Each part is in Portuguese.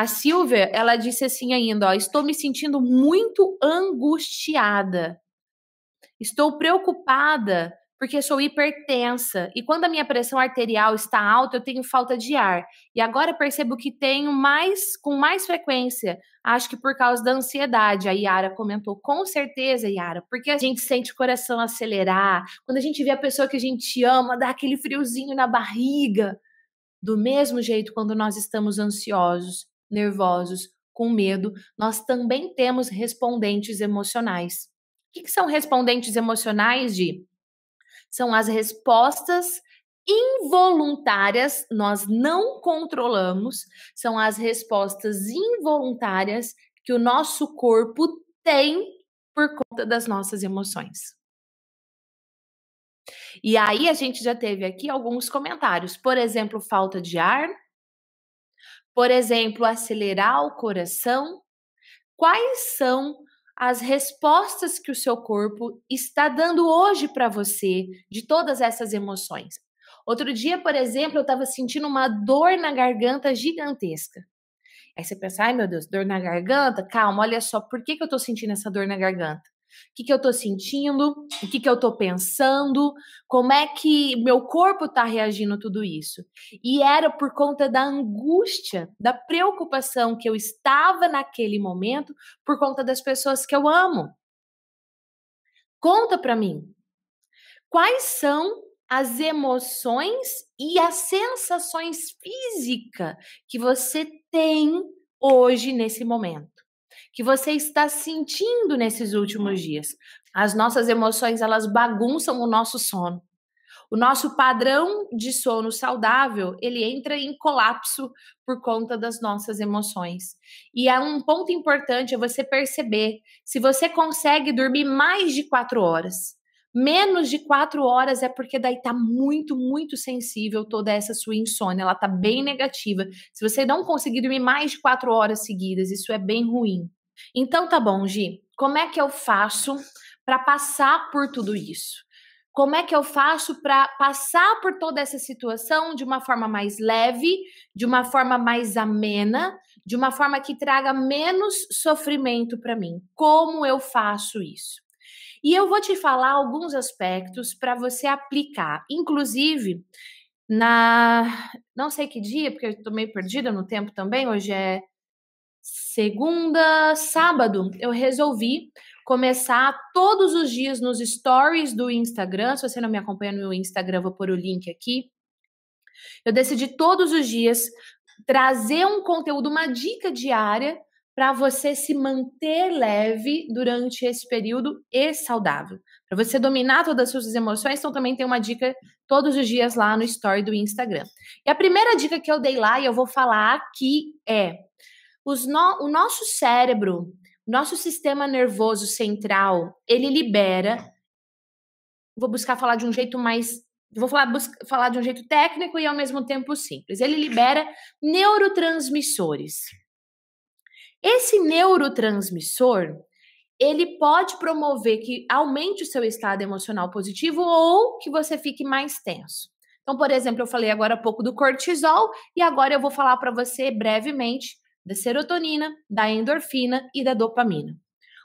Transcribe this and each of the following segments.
A Silvia, ela disse assim ainda, ó, estou me sentindo muito angustiada. Estou preocupada porque sou hipertensa e quando a minha pressão arterial está alta, eu tenho falta de ar. E agora percebo que tenho mais com mais frequência. Acho que por causa da ansiedade. A Yara comentou com certeza, Yara, porque a gente sente o coração acelerar, quando a gente vê a pessoa que a gente ama, dá aquele friozinho na barriga. Do mesmo jeito quando nós estamos ansiosos, nervosos, com medo, nós também temos respondentes emocionais. O que, que são respondentes emocionais, São as respostas involuntárias, nós não controlamos, são as respostas involuntárias que o nosso corpo tem por conta das nossas emoções. E aí a gente já teve aqui alguns comentários, por exemplo, falta de ar, por exemplo, acelerar o coração? Quais são as respostas que o seu corpo está dando hoje para você de todas essas emoções? Outro dia, por exemplo, eu estava sentindo uma dor na garganta gigantesca. Aí você pensa, ai meu Deus, dor na garganta? Calma, olha só, por que, que eu estou sentindo essa dor na garganta? o que, que eu estou sentindo, o que, que eu estou pensando, como é que meu corpo está reagindo a tudo isso. E era por conta da angústia, da preocupação que eu estava naquele momento por conta das pessoas que eu amo. Conta para mim. Quais são as emoções e as sensações físicas que você tem hoje nesse momento? que você está sentindo nesses últimos dias. As nossas emoções, elas bagunçam o nosso sono. O nosso padrão de sono saudável, ele entra em colapso por conta das nossas emoções. E é um ponto importante é você perceber se você consegue dormir mais de quatro horas. Menos de quatro horas é porque daí tá muito, muito sensível toda essa sua insônia, ela tá bem negativa. Se você não conseguir dormir mais de quatro horas seguidas, isso é bem ruim. Então tá bom, Gi, como é que eu faço para passar por tudo isso? Como é que eu faço para passar por toda essa situação de uma forma mais leve, de uma forma mais amena, de uma forma que traga menos sofrimento para mim? Como eu faço isso? E eu vou te falar alguns aspectos para você aplicar, inclusive na não sei que dia, porque eu estou meio perdida no tempo também, hoje é segunda, sábado, eu resolvi começar todos os dias nos stories do Instagram. Se você não me acompanha no Instagram, vou pôr o link aqui. Eu decidi todos os dias trazer um conteúdo, uma dica diária para você se manter leve durante esse período e saudável. Para você dominar todas as suas emoções, então também tem uma dica todos os dias lá no story do Instagram. E a primeira dica que eu dei lá e eu vou falar aqui é: no, o nosso cérebro, nosso sistema nervoso central, ele libera. Vou buscar falar de um jeito mais. Vou falar, busca, falar de um jeito técnico e ao mesmo tempo simples. Ele libera neurotransmissores. Esse neurotransmissor, ele pode promover que aumente o seu estado emocional positivo ou que você fique mais tenso. Então, por exemplo, eu falei agora há pouco do cortisol e agora eu vou falar para você brevemente da serotonina, da endorfina e da dopamina.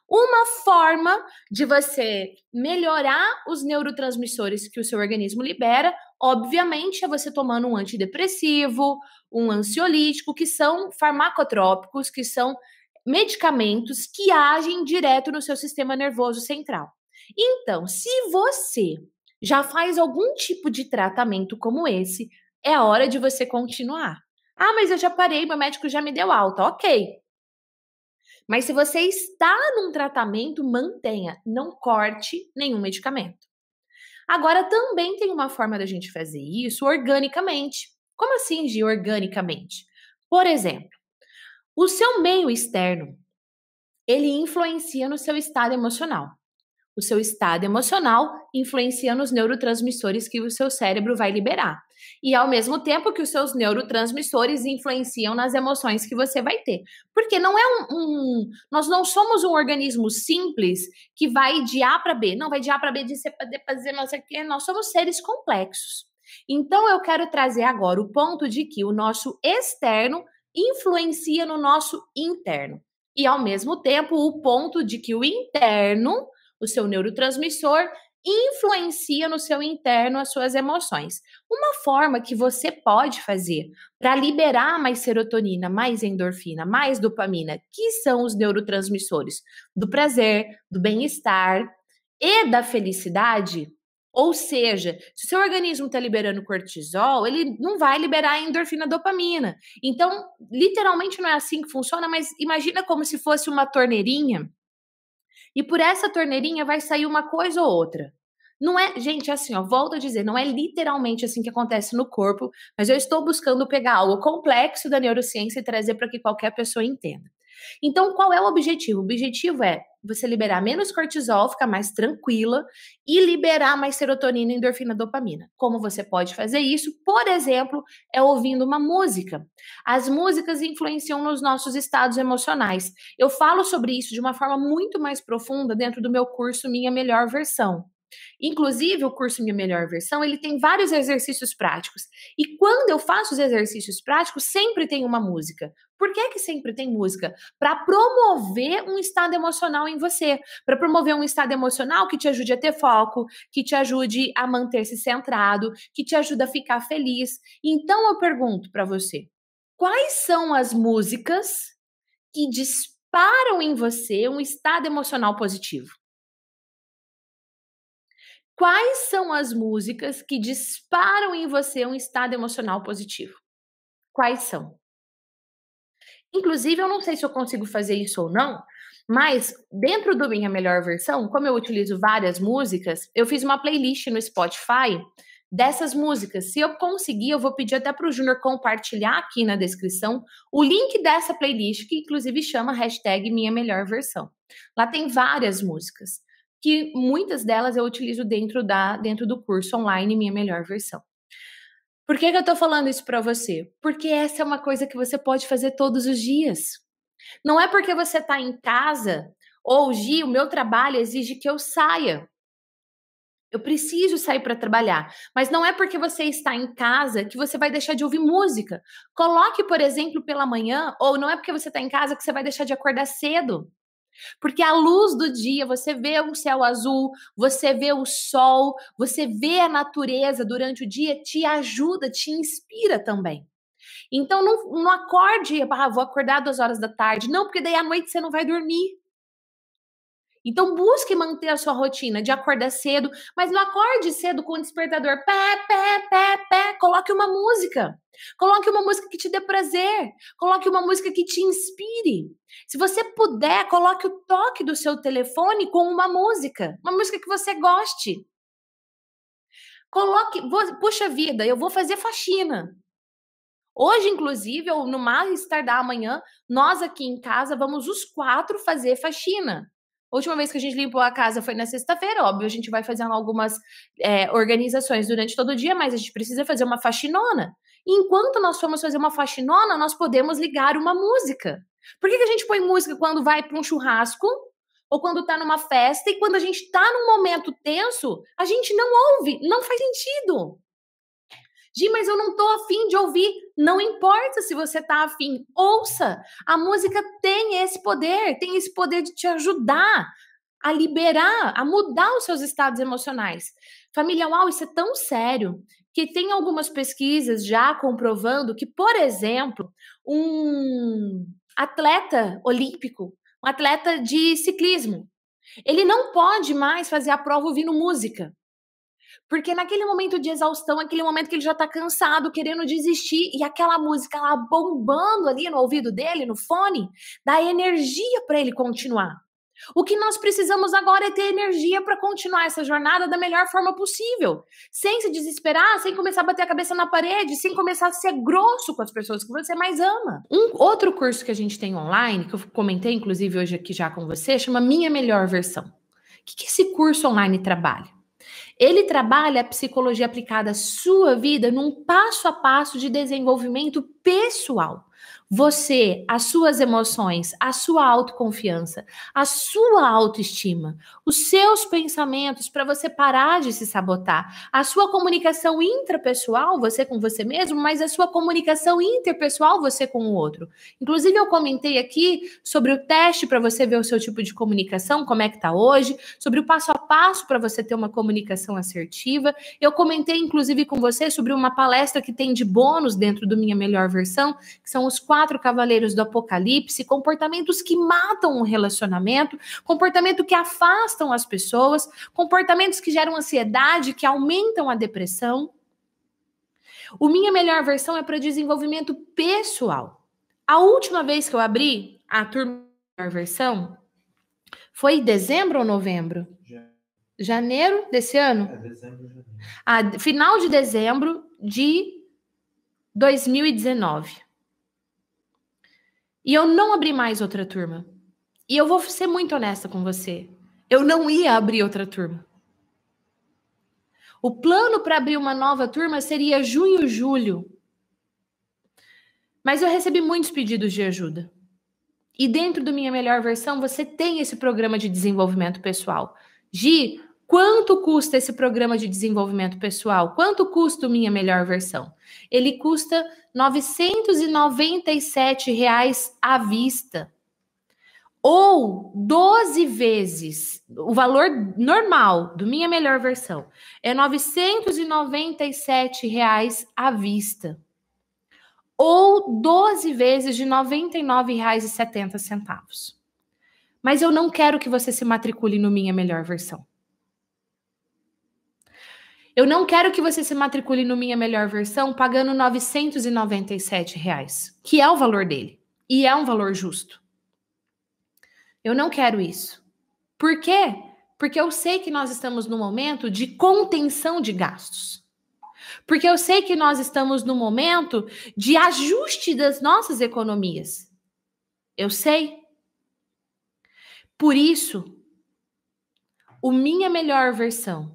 Uma forma de você melhorar os neurotransmissores que o seu organismo libera, obviamente, é você tomando um antidepressivo, um ansiolítico, que são farmacotrópicos, que são medicamentos que agem direto no seu sistema nervoso central. Então, se você já faz algum tipo de tratamento como esse, é hora de você continuar. Ah, mas eu já parei, meu médico já me deu alta. Ok. Mas se você está num tratamento, mantenha, não corte nenhum medicamento. Agora, também tem uma forma da gente fazer isso organicamente. Como assim, de organicamente? Por exemplo, o seu meio externo, ele influencia no seu estado emocional o seu estado emocional influencia nos neurotransmissores que o seu cérebro vai liberar. E ao mesmo tempo que os seus neurotransmissores influenciam nas emoções que você vai ter. Porque não é um. um nós não somos um organismo simples que vai de A para B. Não, vai de A para B, de C para D para Z, não sei o quê. Nós somos seres complexos. Então eu quero trazer agora o ponto de que o nosso externo influencia no nosso interno. E ao mesmo tempo o ponto de que o interno o seu neurotransmissor influencia no seu interno as suas emoções. Uma forma que você pode fazer para liberar mais serotonina, mais endorfina, mais dopamina, que são os neurotransmissores do prazer, do bem-estar e da felicidade. Ou seja, se o seu organismo está liberando cortisol, ele não vai liberar endorfina dopamina. Então, literalmente não é assim que funciona, mas imagina como se fosse uma torneirinha e por essa torneirinha vai sair uma coisa ou outra. Não é, gente, assim, ó, volto a dizer, não é literalmente assim que acontece no corpo, mas eu estou buscando pegar algo complexo da neurociência e trazer para que qualquer pessoa entenda. Então, qual é o objetivo? O objetivo é você liberar menos cortisol, ficar mais tranquila e liberar mais serotonina, endorfina, dopamina. Como você pode fazer isso? Por exemplo, é ouvindo uma música. As músicas influenciam nos nossos estados emocionais. Eu falo sobre isso de uma forma muito mais profunda dentro do meu curso Minha Melhor Versão. Inclusive, o curso Minha Melhor Versão, ele tem vários exercícios práticos. E quando eu faço os exercícios práticos, sempre tem uma música. Por que, que sempre tem música? Para promover um estado emocional em você, para promover um estado emocional que te ajude a ter foco, que te ajude a manter-se centrado, que te ajude a ficar feliz. Então eu pergunto para você, quais são as músicas que disparam em você um estado emocional positivo? Quais são as músicas que disparam em você um estado emocional positivo? Quais são? Inclusive, eu não sei se eu consigo fazer isso ou não, mas dentro do Minha Melhor Versão, como eu utilizo várias músicas, eu fiz uma playlist no Spotify dessas músicas. Se eu conseguir, eu vou pedir até para o Júnior compartilhar aqui na descrição o link dessa playlist, que inclusive chama hashtag Minha Melhor Versão. Lá tem várias músicas que muitas delas eu utilizo dentro, da, dentro do curso online Minha Melhor Versão. Por que, que eu estou falando isso para você? Porque essa é uma coisa que você pode fazer todos os dias. Não é porque você está em casa ou, Gi, o meu trabalho exige que eu saia. Eu preciso sair para trabalhar. Mas não é porque você está em casa que você vai deixar de ouvir música. Coloque, por exemplo, pela manhã, ou não é porque você está em casa que você vai deixar de acordar cedo. Porque a luz do dia você vê um céu azul, você vê o sol, você vê a natureza durante o dia, te ajuda, te inspira também. Então não, não acorde, ah, vou acordar duas horas da tarde. Não, porque daí à noite você não vai dormir. Então busque manter a sua rotina de acordar cedo, mas não acorde cedo com o despertador. Pé, pé, pé, pé. Coloque uma música. Coloque uma música que te dê prazer. Coloque uma música que te inspire. Se você puder, coloque o toque do seu telefone com uma música, uma música que você goste. Coloque, puxa vida, eu vou fazer faxina. Hoje, inclusive, ou no mais tardar amanhã, nós aqui em casa vamos os quatro fazer faxina. A última vez que a gente limpou a casa foi na sexta-feira, óbvio, a gente vai fazendo algumas é, organizações durante todo o dia, mas a gente precisa fazer uma faxinona. E enquanto nós formos fazer uma faxinona, nós podemos ligar uma música. Por que, que a gente põe música quando vai para um churrasco? Ou quando tá numa festa e quando a gente tá num momento tenso, a gente não ouve, não faz sentido. Gi, mas eu não tô afim de ouvir. Não importa se você tá afim, ouça. A música tem esse poder, tem esse poder de te ajudar a liberar, a mudar os seus estados emocionais. Família, uau, isso é tão sério que tem algumas pesquisas já comprovando que, por exemplo, um atleta olímpico, um atleta de ciclismo, ele não pode mais fazer a prova ouvindo música. Porque naquele momento de exaustão, aquele momento que ele já tá cansado, querendo desistir, e aquela música lá bombando ali no ouvido dele, no fone, dá energia para ele continuar. O que nós precisamos agora é ter energia para continuar essa jornada da melhor forma possível, sem se desesperar, sem começar a bater a cabeça na parede, sem começar a ser grosso com as pessoas que você mais ama. Um outro curso que a gente tem online, que eu comentei inclusive hoje aqui já com você, chama Minha Melhor Versão. O que, que esse curso online trabalha? Ele trabalha a psicologia aplicada à sua vida num passo a passo de desenvolvimento pessoal você, as suas emoções, a sua autoconfiança, a sua autoestima, os seus pensamentos para você parar de se sabotar, a sua comunicação intrapessoal, você com você mesmo, mas a sua comunicação interpessoal, você com o outro. Inclusive, eu comentei aqui sobre o teste para você ver o seu tipo de comunicação, como é que tá hoje, sobre o passo a passo para você ter uma comunicação assertiva. Eu comentei, inclusive, com você sobre uma palestra que tem de bônus dentro do Minha Melhor Versão, que são os quatro cavaleiros do Apocalipse, comportamentos que matam um relacionamento, comportamento que afastam as pessoas, comportamentos que geram ansiedade, que aumentam a depressão. O Minha Melhor Versão é para desenvolvimento pessoal. A última vez que eu abri a turma Melhor Versão foi em dezembro ou novembro? Janeiro desse ano? É, dezembro, janeiro. Ah, final de dezembro de 2019. E eu não abri mais outra turma. E eu vou ser muito honesta com você. Eu não ia abrir outra turma. O plano para abrir uma nova turma seria junho, julho. Mas eu recebi muitos pedidos de ajuda. E dentro do Minha Melhor Versão, você tem esse programa de desenvolvimento pessoal. Gi, Quanto custa esse programa de desenvolvimento pessoal? Quanto custa minha melhor versão? Ele custa R$ 997 reais à vista. Ou 12 vezes o valor normal do minha melhor versão é R$ 997 reais à vista. Ou 12 vezes de R$ 99,70. Mas eu não quero que você se matricule no minha melhor versão. Eu não quero que você se matricule no Minha Melhor Versão pagando R$ 997, reais, que é o valor dele. E é um valor justo. Eu não quero isso. Por quê? Porque eu sei que nós estamos no momento de contenção de gastos. Porque eu sei que nós estamos no momento de ajuste das nossas economias. Eu sei. Por isso, o minha melhor versão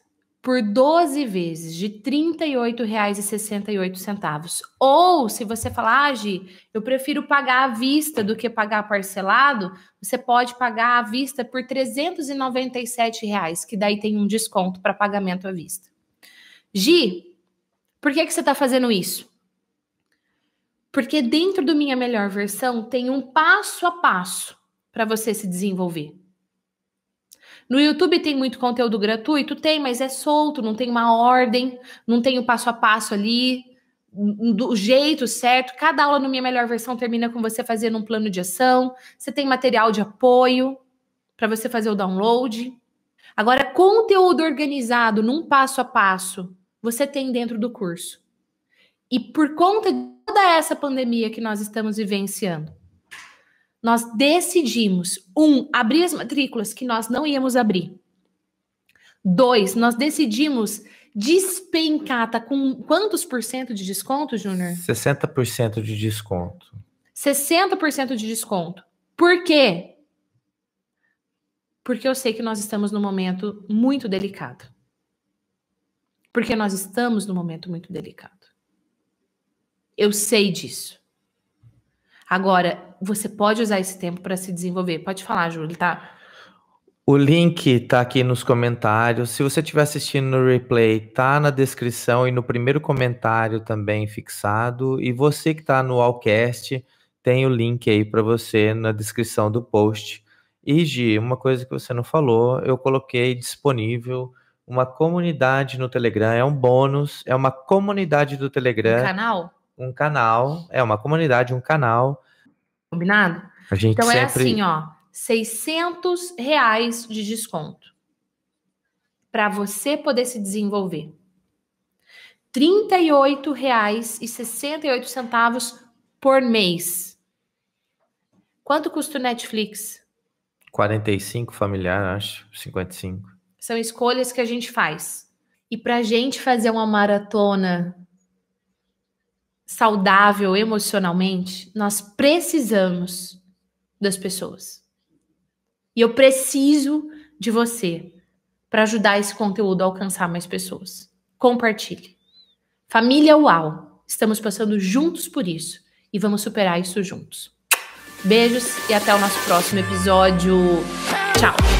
por 12 vezes de R$ 38,68. Ou se você falar, ah, Gi, eu prefiro pagar à vista do que pagar parcelado, você pode pagar à vista por R$ 397, reais, que daí tem um desconto para pagamento à vista. Gi, por que, que você está fazendo isso? Porque dentro do Minha Melhor Versão tem um passo a passo para você se desenvolver. No YouTube tem muito conteúdo gratuito? Tem, mas é solto, não tem uma ordem, não tem o passo a passo ali, do jeito certo. Cada aula no Minha Melhor Versão termina com você fazendo um plano de ação. Você tem material de apoio para você fazer o download. Agora, conteúdo organizado num passo a passo, você tem dentro do curso. E por conta de toda essa pandemia que nós estamos vivenciando, nós decidimos, um, abrir as matrículas que nós não íamos abrir. Dois, nós decidimos despencar, tá com quantos por cento de desconto, Júnior? 60% de desconto. 60% de desconto. Por quê? Porque eu sei que nós estamos num momento muito delicado. Porque nós estamos num momento muito delicado. Eu sei disso. Agora, você pode usar esse tempo para se desenvolver. Pode falar, Júlio, tá? O link tá aqui nos comentários. Se você estiver assistindo no replay, tá na descrição e no primeiro comentário também fixado. E você que tá no Allcast, tem o link aí para você na descrição do post. E Gi, uma coisa que você não falou, eu coloquei disponível uma comunidade no Telegram, é um bônus, é uma comunidade do Telegram. Um canal? Um canal, é uma comunidade, um canal Combinado? A gente então é sempre... é assim, ó, 600 reais de desconto para você poder se desenvolver. R$ 38,68 por mês. Quanto custa o Netflix? 45 familiar, acho, 55. São escolhas que a gente faz. E para gente fazer uma maratona saudável emocionalmente, nós precisamos das pessoas. E eu preciso de você para ajudar esse conteúdo a alcançar mais pessoas. Compartilhe. Família UAU, estamos passando juntos por isso e vamos superar isso juntos. Beijos e até o nosso próximo episódio. Tchau!